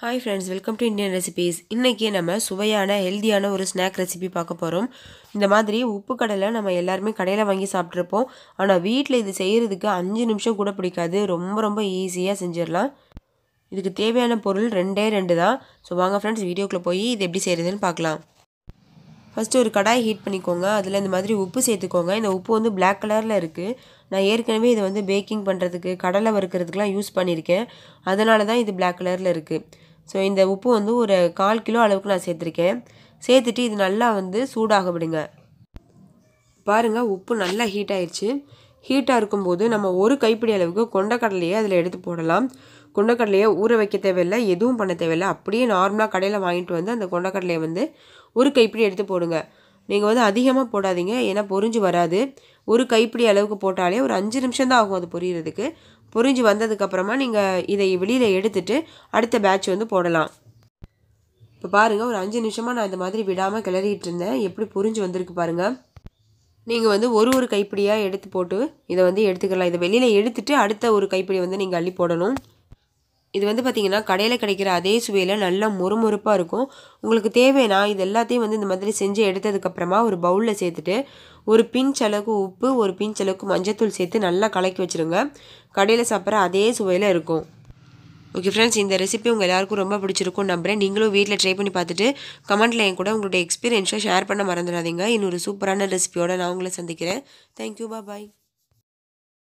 hi friends welcome to Indian recipes இன்றைக்கி நம்ம சுவையான ஹெல்த்தியான ஒரு ஸ்நாக் ரெசிபி பார்க்க போகிறோம் இந்த மாதிரி உப்பு கடலை நம்ம எல்லாருமே கடையில் வாங்கி சாப்பிட்ருப்போம் ஆனால் வீட்டில் இது செய்கிறதுக்கு அஞ்சு நிமிஷம் கூட பிடிக்காது ரொம்ப ரொம்ப ஈஸியாக செஞ்சிடலாம் இதுக்கு தேவையான பொருள் ரெண்டே ரெண்டு தான் ஸோ வாங்க ஃப்ரெண்ட்ஸ் வீடியோக்குள்ளே போய் இது எப்படி செய்கிறதுன்னு பார்க்கலாம் ஃபஸ்ட்டு ஒரு கடாய் ஹீட் பண்ணிக்கோங்க அதில் இந்த மாதிரி உப்பு சேர்த்துக்கோங்க இந்த உப்பு வந்து பிளாக் கலரில் இருக்குது நான் ஏற்கனவே இதை வந்து பேக்கிங் பண்ணுறதுக்கு கடலை வறுக்கிறதுக்கெலாம் யூஸ் பண்ணியிருக்கேன் அதனால தான் இது பிளாக் கலரில் இருக்குது ஸோ இந்த உப்பு வந்து ஒரு கால் கிலோ அளவுக்கு நான் சேர்த்துருக்கேன் சேர்த்துட்டு இது நல்லா வந்து சூடாக விடுங்க பாருங்கள் உப்பு நல்லா ஹீட் ஆயிடுச்சு ஹீட்டாக இருக்கும்போது நம்ம ஒரு கைப்பிடி அளவுக்கு கொண்டக்கடலையை அதில் எடுத்து போடலாம் கொண்டக்கடலையை ஊற வைக்க தேவையில்லை எதுவும் பண்ண தேவையில்லை அப்படியே நார்மலாக கடையில் வாங்கிட்டு வந்து அந்த கொண்டக்கடலையை வந்து ஒரு கைப்பிடி எடுத்து போடுங்க நீங்கள் வந்து அதிகமாக போடாதீங்க ஏன்னா பொறிஞ்சு வராது ஒரு கைப்பிடி அளவுக்கு போட்டாலே ஒரு அஞ்சு நிமிஷம் தான் ஆகும் அது பொரியறதுக்கு பொறிஞ்சு வந்ததுக்கப்புறமா நீங்கள் இதை வெளியில் எடுத்துட்டு அடுத்த பேட்ச் வந்து போடலாம் இப்போ பாருங்கள் ஒரு அஞ்சு நிமிஷமாக நான் இந்த மாதிரி விடாமல் கிளறிட்டு இருந்தேன் எப்படி பொறிஞ்சு வந்திருக்கு பாருங்கள் நீங்கள் வந்து ஒரு ஒரு கைப்பிடியாக எடுத்து போட்டு இதை வந்து எடுத்துக்கலாம் இதை வெளியில் எடுத்துட்டு அடுத்த ஒரு கைப்பிடி வந்து நீங்கள் அள்ளி போடணும் இது வந்து பார்த்திங்கன்னா கடையில் கிடைக்கிற அதே சுவையில் நல்லா மொறுமொறுப்பாக இருக்கும் உங்களுக்கு தேவைன்னா இது எல்லாத்தையும் வந்து இந்த மாதிரி செஞ்சு எடுத்ததுக்கப்புறமா ஒரு பவுலில் சேர்த்துட்டு ஒரு பிஞ்ச் அளவுக்கு உப்பு ஒரு பிஞ்ச் அளவுக்கு மஞ்சத்தூள் சேர்த்து நல்லா கலக்கி வச்சுருங்க கடையில் சாப்பிட்ற அதே சுவையில் இருக்கும் ஓகே ஃப்ரெண்ட்ஸ் இந்த ரெசிபி உங்கள் எல்லாருக்கும் ரொம்ப பிடிச்சிருக்கும் நம்புகிறேன் நீங்களும் வீட்டில் ட்ரை பண்ணி பார்த்துட்டு கமெண்டில் என் கூட உங்களுடைய எக்ஸ்பீரியன்ஸை ஷேர் பண்ண மறந்துடாதீங்க இன்னொரு சூப்பரான ரெசிபியோடு நான் உங்களை சந்திக்கிறேன் தேங்க்யூ பாய்